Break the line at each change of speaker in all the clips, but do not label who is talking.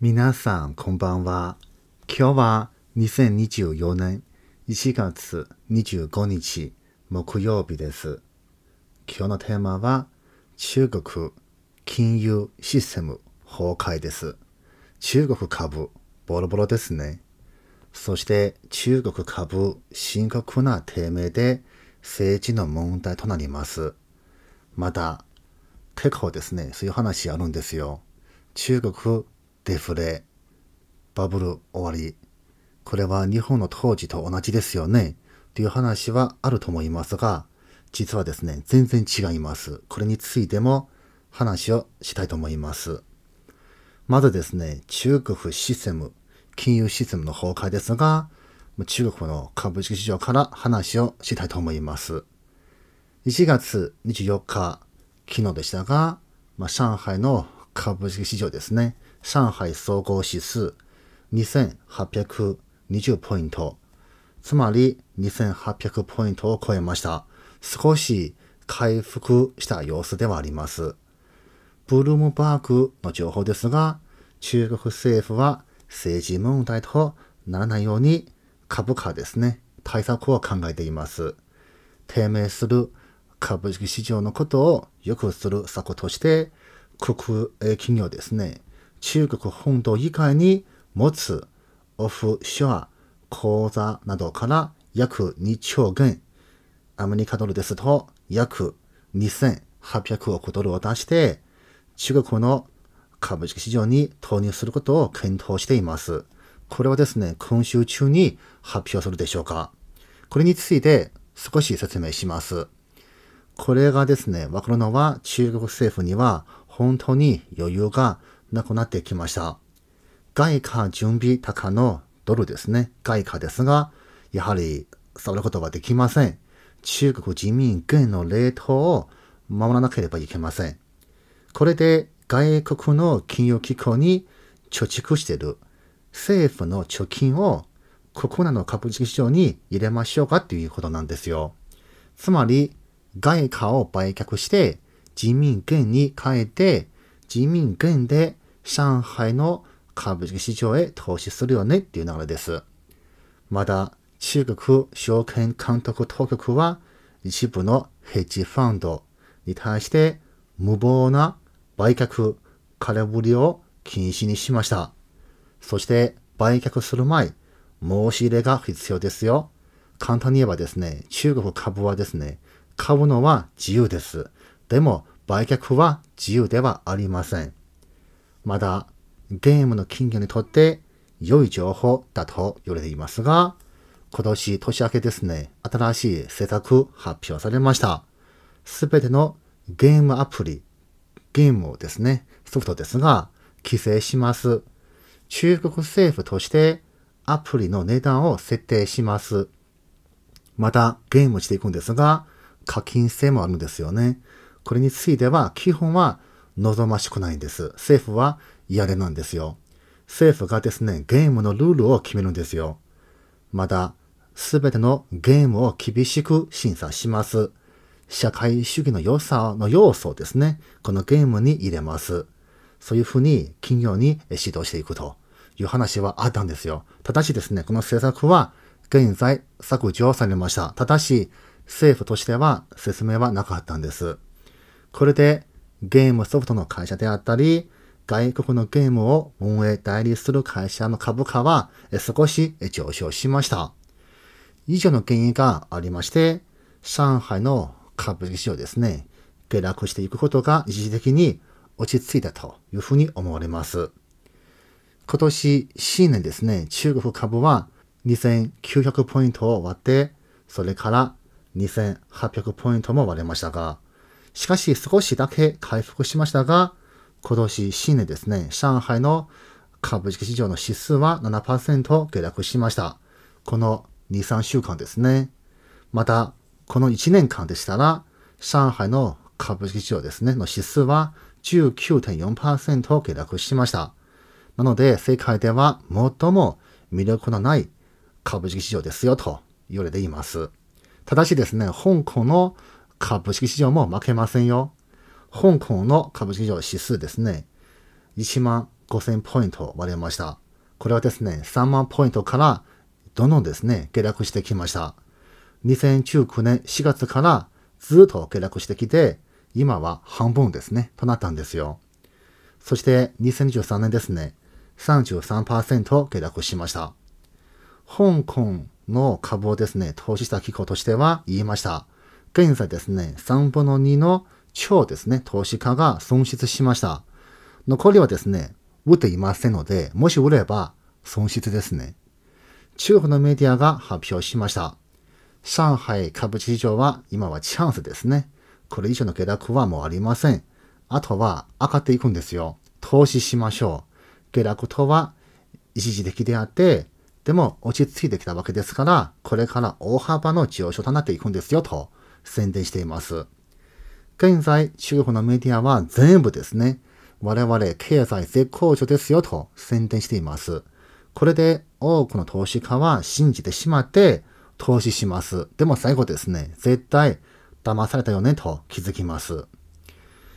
皆さん、こんばんは。今日は2024年1月25日木曜日です。今日のテーマは中国金融システム崩壊です。中国株ボロボロですね。そして中国株深刻な低迷で政治の問題となります。また、結構ですね、そういう話あるんですよ。中国デフレ、バブル終わり、これは日本の当時と同じですよね、という話はあると思いますが、実はですね、全然違います。これについても話をしたいと思います。まずですね、中国システム、金融システムの崩壊ですが、中国の株式市場から話をしたいと思います。1月24日、昨日でしたが、まあ、上海の株式市場ですね。上海総合指数2820ポイント。つまり2800ポイントを超えました。少し回復した様子ではあります。ブルームバーグの情報ですが、中国政府は政治問題とならないように株価ですね、対策を考えています。低迷する株式市場のことを良くする策として、国営企業ですね、中国本土以外に持つオフショア、口座などから約2兆元、アメリカドルですと約2800億ドルを出して、中国の株式市場に投入することを検討しています。これはですね、今週中に発表するでしょうか。これについて少し説明します。これがですね、わかるのは中国政府には本当に余裕がなくなってきました。外貨準備高のドルですね。外貨ですが、やはり触ることはできません。中国人民元の冷凍を守らなければいけません。これで外国の金融機構に貯蓄している政府の貯金を国内の株式市場に入れましょうかっていうことなんですよ。つまり、外貨を売却して人民元に変えて、人民元で上海の株式市場へ投資するよねっていう流れです。まだ中国証券監督当局は一部のヘッジファンドに対して無謀な売却、空振りを禁止にしました。そして売却する前、申し入れが必要ですよ。簡単に言えばですね、中国株はですね、買うのは自由です。でも売却は自由ではありません。まだゲームの金魚にとって良い情報だと言われていますが、今年年明けですね、新しい施策発表されました。すべてのゲームアプリ、ゲームをですね、ソフトですが、規制します。中国政府としてアプリの値段を設定します。またゲームしていくんですが、課金制もあるんですよね。これについては基本は望ましくないんです。政府は嫌でなんですよ。政府がですね、ゲームのルールを決めるんですよ。また、すべてのゲームを厳しく審査します。社会主義の良さの要素をですね、このゲームに入れます。そういうふうに企業に指導していくという話はあったんですよ。ただしですね、この政策は現在削除されました。ただし、政府としては説明はなかったんです。これでゲームソフトの会社であったり、外国のゲームを運営代理する会社の株価は少し上昇しました。以上の原因がありまして、上海の株式市場ですね、下落していくことが一時的に落ち着いたというふうに思われます。今年新年ですね、中国株は2900ポイントを割って、それから2800ポイントも割れましたが、しかし少しだけ回復しましたが、今年新年ですね、上海の株式市場の指数は7%下落しました。この2、3週間ですね。また、この1年間でしたら、上海の株式市場ですね、の指数は19.4%下落しました。なので、世界では最も魅力のない株式市場ですよと言われています。ただしですね、香港の株式市場も負けませんよ。香港の株式市場指数ですね。1万5000ポイント割れました。これはですね、3万ポイントからどんどんですね、下落してきました。2019年4月からずっと下落してきて、今は半分ですね、となったんですよ。そして2023年ですね、33%下落しました。香港の株をですね、投資した機構としては言いました。現在ですね、3分の2の超ですね、投資家が損失しました。残りはですね、売っていませんので、もし売れば損失ですね。中国のメディアが発表しました。上海株式市場は今はチャンスですね。これ以上の下落はもうありません。あとは上がっていくんですよ。投資しましょう。下落とは一時的であって、でも落ち着いてきたわけですから、これから大幅の上昇となっていくんですよと。宣伝しています。現在、中国のメディアは全部ですね、我々経済絶好調ですよと宣伝しています。これで多くの投資家は信じてしまって投資します。でも最後ですね、絶対騙されたよねと気づきます。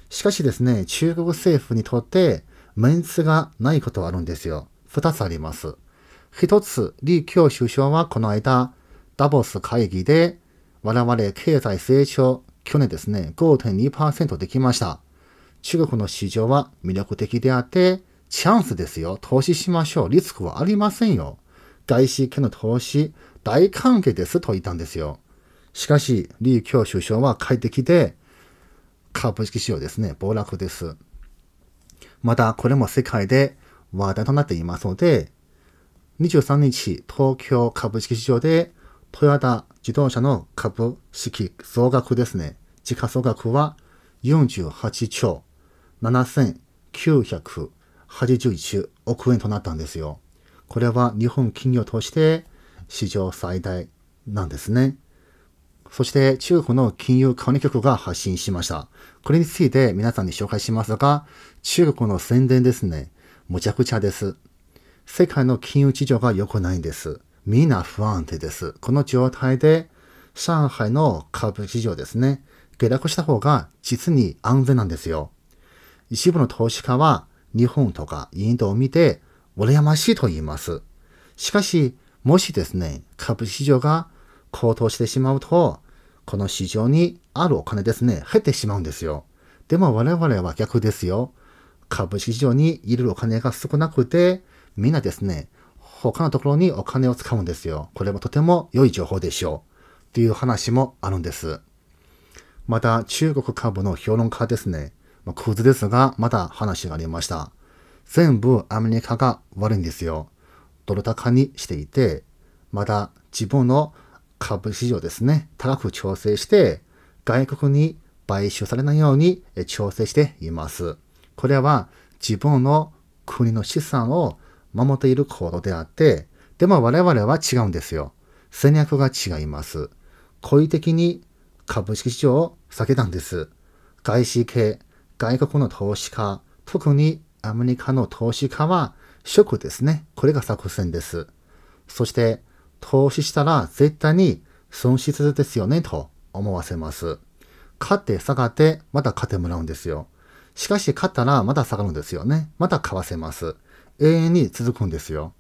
しかしですね、中国政府にとってメンツがないことはあるんですよ。二つあります。一つ、李強首相はこの間、ダボス会議で我々経済成長、去年ですね、5.2%できました。中国の市場は魅力的であって、チャンスですよ。投資しましょう。リスクはありませんよ。外資系の投資、大歓迎ですと言ったんですよ。しかし、李強首相は快適で、株式市場ですね、暴落です。また、これも世界で話題となっていますので、23日、東京株式市場でトヨタ自動車の株式総額ですね。時価総額は48兆7981億円となったんですよ。これは日本企業として史上最大なんですね。そして中国の金融管理局が発信しました。これについて皆さんに紹介しますが、中国の宣伝ですね。むちゃくちゃです。世界の金融事情が良くないんです。みんな不安定です。この状態で、上海の株市場ですね、下落した方が実に安全なんですよ。一部の投資家は日本とかインドを見て羨ましいと言います。しかし、もしですね、株市場が高騰してしまうと、この市場にあるお金ですね、入ってしまうんですよ。でも我々は逆ですよ。株式市場にいるお金が少なくて、みんなですね、他のところにお金を使うんですよ。これもとても良い情報でしょう。という話もあるんです。また、中国株の評論家ですね。まあ、クズですが、まだ話がありました。全部アメリカが悪いんですよ。ドル高にしていて、また自分の株市場ですね、高く調整して、外国に買収されないように調整しています。これは自分の国の資産を守っている行動であって、でも我々は違うんですよ。戦略が違います。故意的に株式市場を避けたんです。外資系、外国の投資家、特にアメリカの投資家は、ショックですね。これが作戦です。そして、投資したら絶対に損失ですよね、と思わせます。勝って下がって、また勝ってもらうんですよ。しかし、勝ったらまた下がるんですよね。また買わせます。永遠に続くんですよ。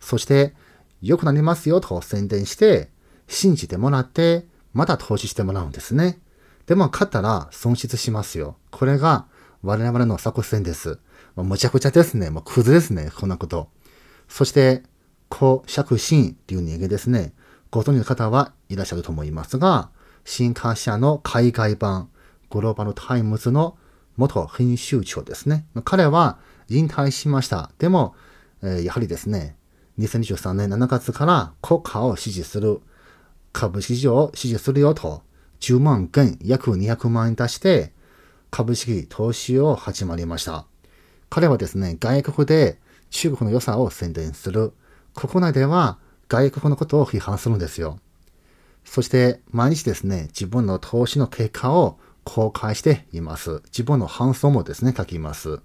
そして、良くなりますよと宣伝して、信じてもらって、また投資してもらうんですね。でも勝ったら損失しますよ。これが我々の作戦です。もうむちゃくちゃですね。もうクズですね。こんなこと。そして、公爵信っていう人間ですね。ご存知の方はいらっしゃると思いますが、新刊社の海外版、グローバルタイムズの元編集長ですね。彼は引退しました。でも、えー、やはりですね、2023年7月から国家を支持する、株式市場を支持するよと、10万件約200万円出して、株式投資を始まりました。彼はですね、外国で中国の良さを宣伝する。国内では外国のことを批判するんですよ。そして毎日ですね、自分の投資の結果を公開しています。自分の反送もですね、書きます。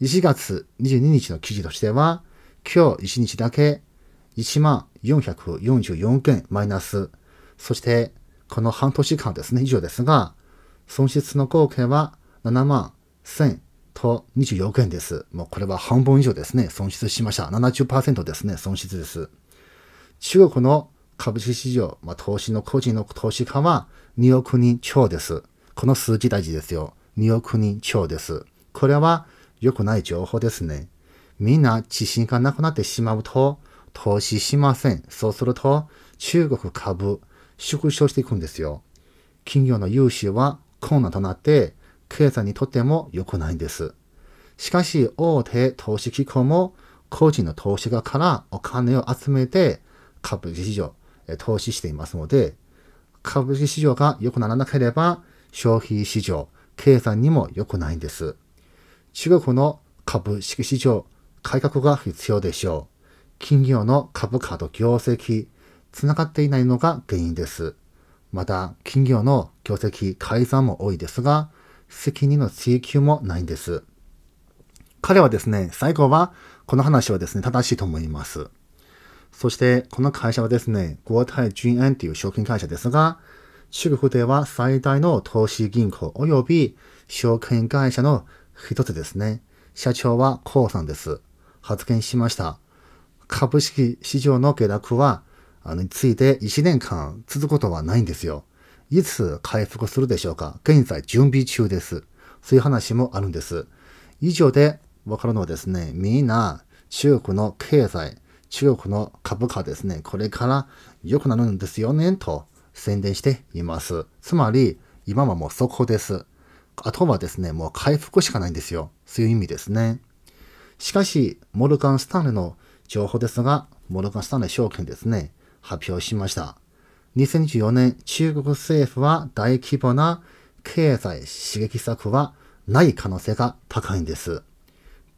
1月22日の記事としては、今日1日だけ1万444件マイナス、そしてこの半年間ですね、以上ですが、損失の合計は7万1000と24件です。もうこれは半分以上ですね、損失しました。70%ですね、損失です。中国の株式市場、まあ、投資の個人の投資家は2億人超です。この数字大事ですよ。2億人超です。これは良くない情報ですね。みんな自信がなくなってしまうと、投資しません。そうすると、中国株、縮小していくんですよ。企業の融資は困難となって、経済にとっても良くないんです。しかし、大手投資機構も、個人の投資家からお金を集めて、株式市場、投資していますので、株式市場が良くならなければ、消費市場、経済にも良くないんです。中国の株式市場改革が必要でしょう。企業の株価と業績、つながっていないのが原因です。また、企業の業績改ざんも多いですが、責任の追及もないんです。彼はですね、最後は、この話はですね、正しいと思います。そして、この会社はですね、国泰君安という証券会社ですが、中国では最大の投資銀行及び証券会社の一つですね。社長はコウさんです。発言しました。株式市場の下落は、あの、について1年間続くことはないんですよ。いつ回復するでしょうか現在準備中です。そういう話もあるんです。以上でわかるのはですね、みんな中国の経済、中国の株価ですね、これから良くなるんですよね、と宣伝しています。つまり、今はもうそこです。あとはですね、もう回復しかないんですよ。そういう意味ですね。しかし、モルガン・スタンレの情報ですが、モルガン・スタンレ証券ですね、発表しました。2024年、中国政府は大規模な経済刺激策はない可能性が高いんです。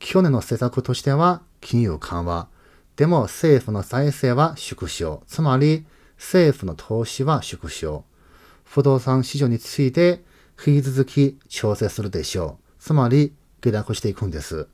去年の政策としては金融緩和。でも政府の財政は縮小。つまり政府の投資は縮小。不動産市場について引き続き調整するでしょう。つまり、下落していくんです。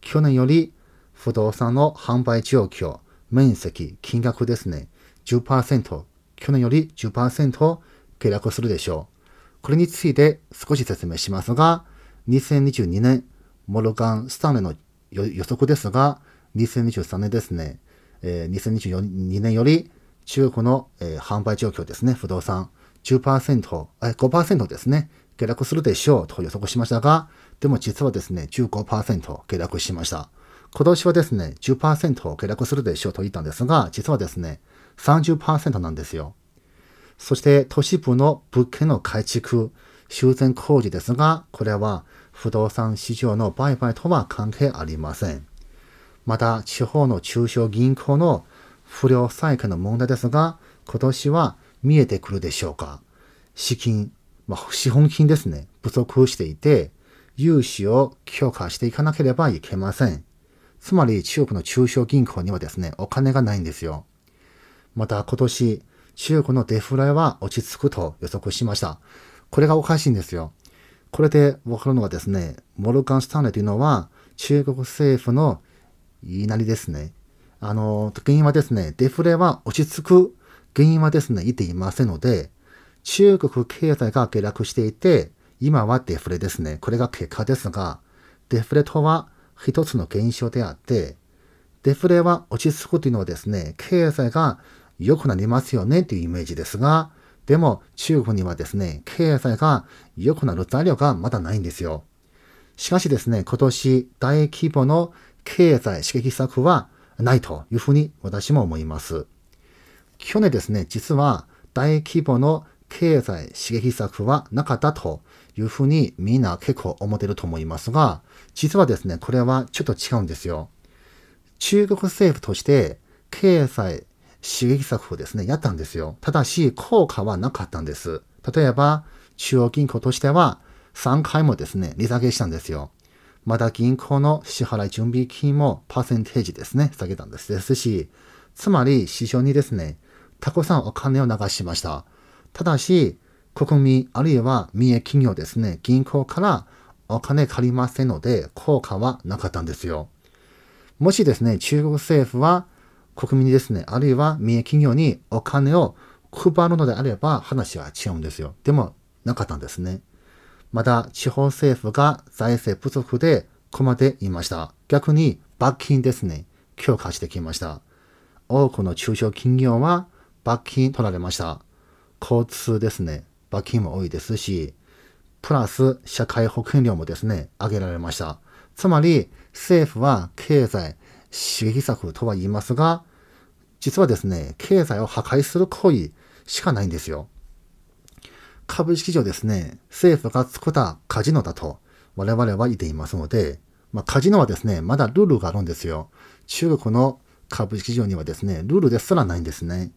去年より不動産の販売状況、面積、金額ですね。10%、去年より10%下落するでしょう。これについて少し説明しますが、2022年、モルガン・スタンレの予測ですが、2023年ですね、えー、2022年より中国の、えー、販売状況ですね、不動産。10%、え5%ですね、下落するでしょうと予測しましたが、でも実はですね、15%下落しました。今年はですね、10%下落するでしょうと言ったんですが、実はですね、30%なんですよ。そして都市部の物件の改築、修繕工事ですが、これは不動産市場の売買とは関係ありません。また、地方の中小銀行の不良債権の問題ですが、今年は見えてくるでしょうか資金、まあ、資本金ですね。不足していて、融資を強化していかなければいけません。つまり中国の中小銀行にはですね、お金がないんですよ。また今年、中国のデフレは落ち着くと予測しました。これがおかしいんですよ。これでわかるのはですね、モルガン・スタンレーというのは中国政府の言いなりですね。あの、原因はですね、デフレは落ち着く原因はですね、いていませんので、中国経済が下落していて、今はデフレですね。これが結果ですが、デフレとは一つの現象であって、デフレは落ち着くというのはですね、経済が良くなりますよねというイメージですが、でも中国にはですね、経済が良くなる材料がまだないんですよ。しかしですね、今年大規模の経済刺激策はないというふうに私も思います。去年ですね、実は大規模の経済刺激策はなかったというふうにみんな結構思ってると思いますが、実はですね、これはちょっと違うんですよ。中国政府として経済刺激策をですね、やったんですよ。ただし、効果はなかったんです。例えば、中央銀行としては3回もですね、利下げしたんですよ。また銀行の支払い準備金もパーセンテージですね、下げたんですですし、つまり市場にですね、たくさんお金を流しました。ただし、国民あるいは民営企業ですね、銀行からお金借りませんので、効果はなかったんですよ。もしですね、中国政府は国民にですね、あるいは民営企業にお金を配るのであれば話は違うんですよ。でも、なかったんですね。また、地方政府が財政不足で困っていました。逆に、罰金ですね、強化してきました。多くの中小企業は罰金取られました。交通ですね。罰金も多いですし、プラス社会保険料もですね、上げられました。つまり、政府は経済刺激策とは言いますが、実はですね、経済を破壊する行為しかないんですよ。株式上ですね、政府が作ったカジノだと我々は言っていますので、まあ、カジノはですね、まだルールがあるんですよ。中国の株式上にはですね、ルールですらないんですね。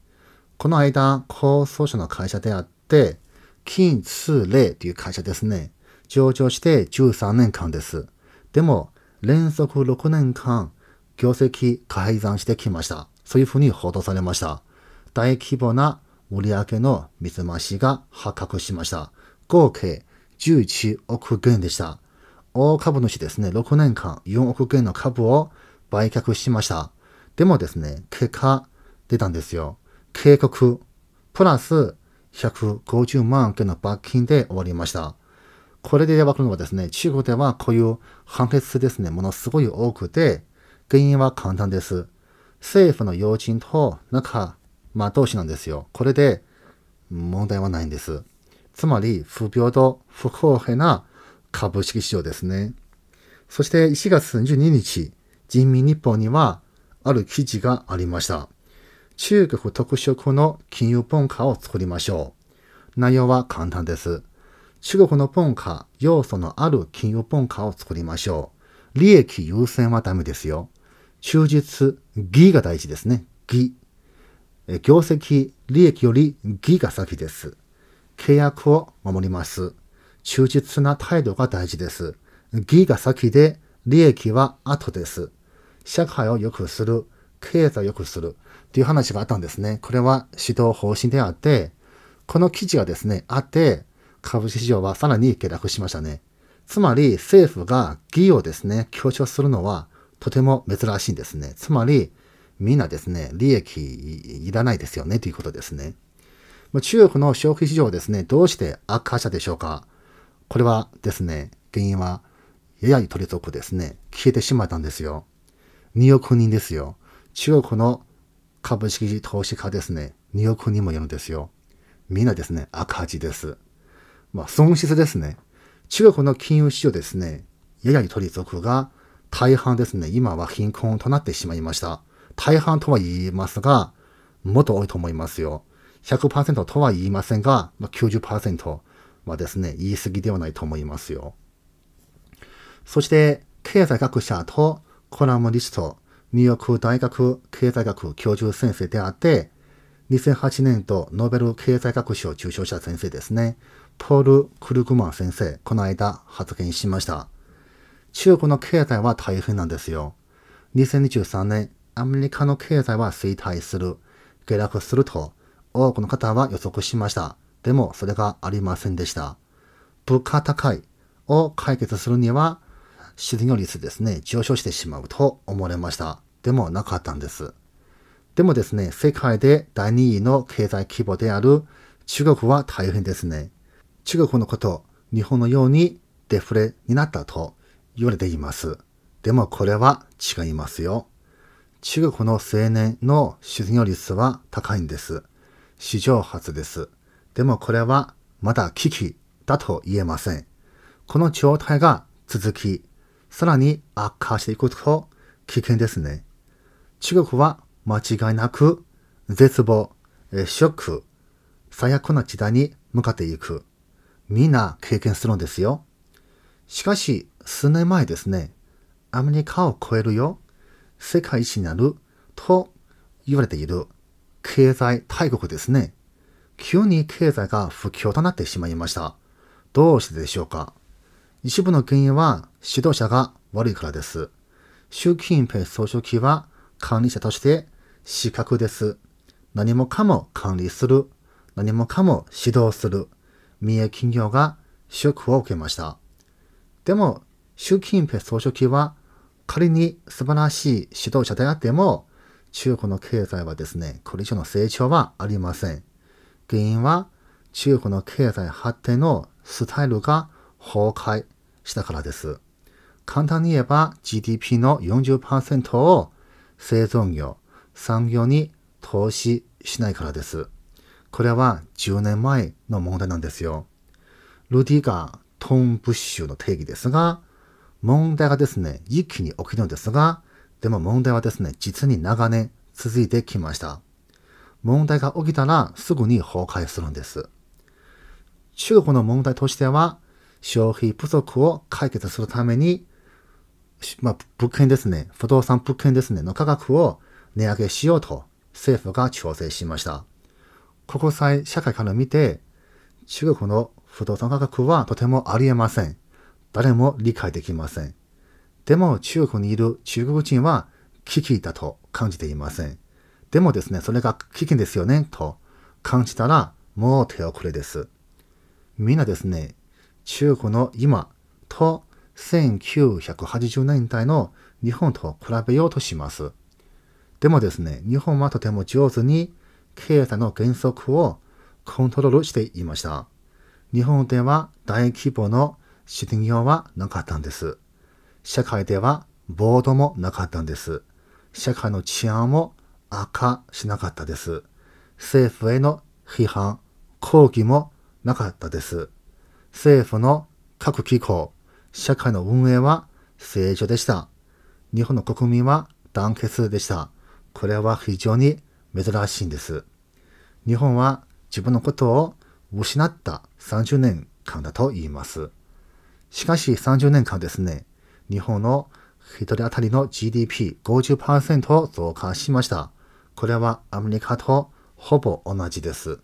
この間、高層社の会社であって、金通例という会社ですね。上場して13年間です。でも、連続6年間、業績改ざんしてきました。そういうふうに報道されました。大規模な売上の水増しが発覚しました。合計11億元でした。大株主ですね、6年間4億元の株を売却しました。でもですね、結果出たんですよ。警告、プラス150万件の罰金で終わりました。これでわかるのはですね、中国ではこういう判決ですね、ものすごい多くて、原因は簡単です。政府の要人と仲間同士なんですよ。これで問題はないんです。つまり、不平等、不公平な株式市場ですね。そして1月22日、人民日報にはある記事がありました。中国特色の金融文化を作りましょう。内容は簡単です。中国の文化、要素のある金融文化を作りましょう。利益優先はダメですよ。忠実、義が大事ですね。義。業績、利益より義が先です。契約を守ります。忠実な態度が大事です。義が先で、利益は後です。社会を良くする、経済を良くする、ていう話があったんですね。これは指導方針であって、この記事がですね、あって、株式市場はさらに下落しましたね。つまり政府が義をですね、強調するのはとても珍しいんですね。つまり、みんなですね、利益いらないですよね、ということですね。中国の消費市場ですね、どうして悪化したでしょうかこれはですね、原因は、ややに取り除くですね、消えてしまったんですよ。2億人ですよ。中国の株式投資家ですね、2億人もいるんですよ。みんなですね、赤字です。まあ、損失ですね。中国の金融市場ですね、ややに取り族が大半ですね、今は貧困となってしまいました。大半とは言いますが、もっと多いと思いますよ。100%とは言いませんが、まあ、90%はですね、言い過ぎではないと思いますよ。そして、経済学者とコラムリスト、ニューヨーク大学経済学教授先生であって、2008年度ノーベル経済学賞受賞した先生ですね。ポール・クルグマン先生、この間発言しました。中国の経済は大変なんですよ。2023年、アメリカの経済は衰退する、下落すると、多くの方は予測しました。でも、それがありませんでした。物価高いを解決するには、失業率ですね、上昇してしまうと思われました。でもなかったんです。でもですね、世界で第2位の経済規模である中国は大変ですね。中国のこと、日本のようにデフレになったと言われています。でもこれは違いますよ。中国の青年の失業率は高いんです。史上初です。でもこれはまだ危機だと言えません。この状態が続き、さらに悪化していくと危険ですね。中国は間違いなく絶望、ショック、最悪な時代に向かっていく。みんな経験するんですよ。しかし、数年前ですね、アメリカを超えるよ、世界一になる、と言われている経済大国ですね。急に経済が不況となってしまいました。どうしてでしょうか一部の原因は指導者が悪いからです。習近平総書記は管理者として資格です。何もかも管理する。何もかも指導する。三重企業が職を受けました。でも、習近平総書記は仮に素晴らしい指導者であっても、中国の経済はですね、これ以上の成長はありません。原因は中国の経済発展のスタイルが崩壊したからです。簡単に言えば GDP の40%を製造業、産業に投資しないからです。これは10年前の問題なんですよ。ルディガー・トン・ブッシュの定義ですが、問題がですね、一気に起きるんですが、でも問題はですね、実に長年続いてきました。問題が起きたらすぐに崩壊するんです。中国の問題としては、消費不足を解決するためにまあ、物件ですね、不動産物件ですね、の価格を値上げしようと政府が調整しました。国際社会から見て、中国の不動産価格はとてもありえません。誰も理解できません。でも中国にいる中国人は危機だと感じていません。でもですね、それが危機ですよね、と感じたらもう手遅れです。みんなですね、中国の今と1980年代の日本と比べようとします。でもですね、日本はとても上手に経済の原則をコントロールしていました。日本では大規模の失業はなかったんです。社会では暴動もなかったんです。社会の治安も悪化しなかったです。政府への批判、抗議もなかったです。政府の各機構、社会の運営は正常でした。日本の国民は団結でした。これは非常に珍しいんです。日本は自分のことを失った30年間だと言います。しかし30年間ですね、日本の1人当たりの GDP50% を増加しました。これはアメリカとほぼ同じです。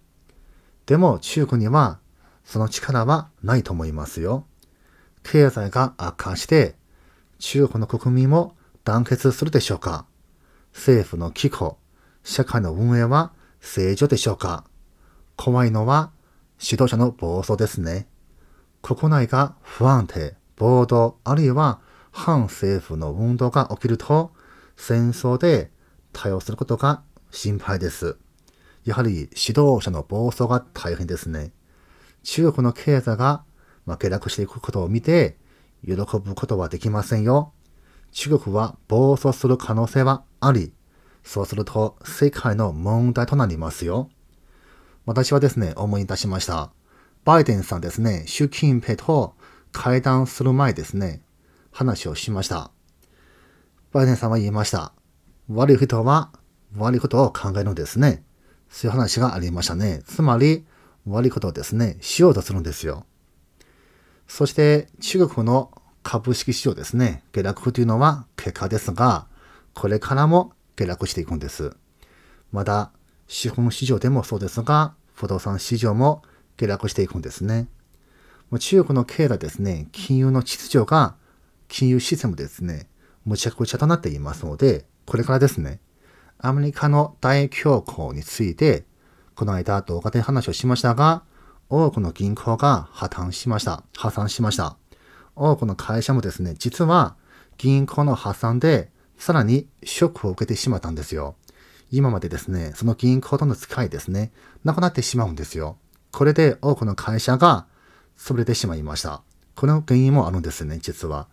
でも中国にはその力はないと思いますよ。経済が悪化して中国の国民も団結するでしょうか政府の機構、社会の運営は正常でしょうか怖いのは指導者の暴走ですね。国内が不安定、暴動、あるいは反政府の運動が起きると戦争で対応することが心配です。やはり指導者の暴走が大変ですね。中国の経済がまあ、下落していくことを見て、喜ぶことはできませんよ。中国は暴走する可能性はあり、そうすると世界の問題となりますよ。私はですね、思い出しました。バイデンさんですね、習近平と会談する前ですね、話をしました。バイデンさんは言いました。悪い人は悪いことを考えるんですね。そういう話がありましたね。つまり、悪いことをですね、しようとするんですよ。そして中国の株式市場ですね、下落というのは結果ですが、これからも下落していくんです。また、資本市場でもそうですが、不動産市場も下落していくんですね。中国の経済ですね、金融の秩序が、金融システムですね、むちゃくちゃとなっていますので、これからですね、アメリカの大恐慌について、この間動画で話をしましたが、多くの銀行が破綻しました。破産しました。多くの会社もですね、実は銀行の破産でさらにショックを受けてしまったんですよ。今までですね、その銀行との使いですね、なくなってしまうんですよ。これで多くの会社が潰れてしまいました。この原因もあるんですね、実は。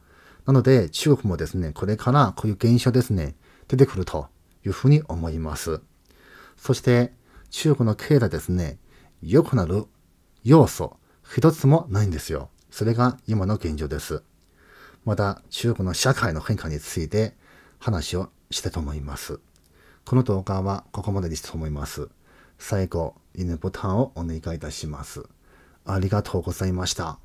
なので、中国もですね、これからこういう現象ですね、出てくるというふうに思います。そして、中国の経済ですね、良くなる要素一つもないんですよ。それが今の現状です。また中国の社会の変化について話をしたと思います。この動画はここまでにしたと思います。最後、いいねボタンをお願いいたします。ありがとうございました。